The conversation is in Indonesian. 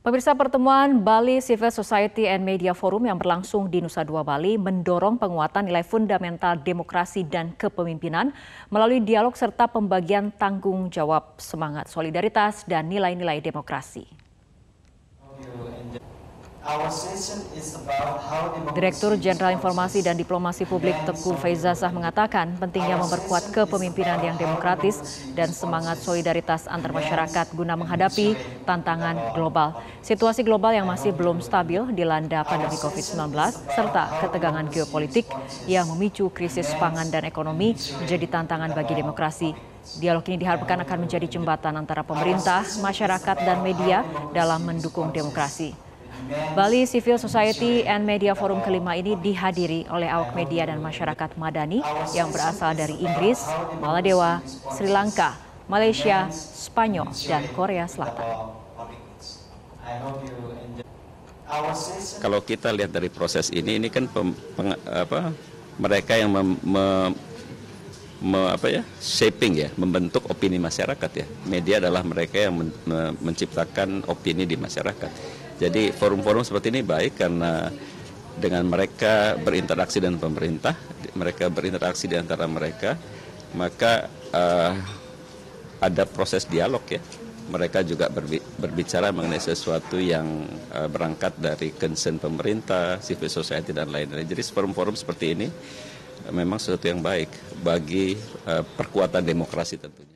Pemirsa pertemuan Bali Civil Society and Media Forum yang berlangsung di Nusa Dua Bali mendorong penguatan nilai fundamental demokrasi dan kepemimpinan melalui dialog serta pembagian tanggung jawab, semangat solidaritas dan nilai-nilai demokrasi. Direktur Jenderal Informasi dan Diplomasi Publik Teguh Faizasah mengatakan pentingnya memperkuat kepemimpinan yang demokratis dan semangat solidaritas antar masyarakat guna menghadapi tantangan global. Situasi global yang masih belum stabil dilanda pandemi COVID-19 serta ketegangan geopolitik yang memicu krisis pangan dan ekonomi menjadi tantangan bagi demokrasi. Dialog ini diharapkan akan menjadi jembatan antara pemerintah, masyarakat, dan media dalam mendukung demokrasi. Bali Civil Society and Media Forum kelima ini dihadiri oleh awak media dan masyarakat Madani yang berasal dari Inggris, Maladewa, Sri Lanka, Malaysia, Spanyol, dan Korea Selatan. Kalau kita lihat dari proses ini, ini kan pem, peng, apa, mereka yang mem, mem, me, apa ya shaping ya membentuk opini masyarakat ya media adalah mereka yang men, me, menciptakan opini di masyarakat jadi forum-forum seperti ini baik karena dengan mereka berinteraksi dengan pemerintah mereka berinteraksi di antara mereka maka uh, ada proses dialog ya mereka juga berbicara mengenai sesuatu yang eh, berangkat dari concern pemerintah, civil society dan lain-lain. Jadi forum-forum seperti ini memang sesuatu yang baik bagi eh, perkuatan demokrasi tentunya.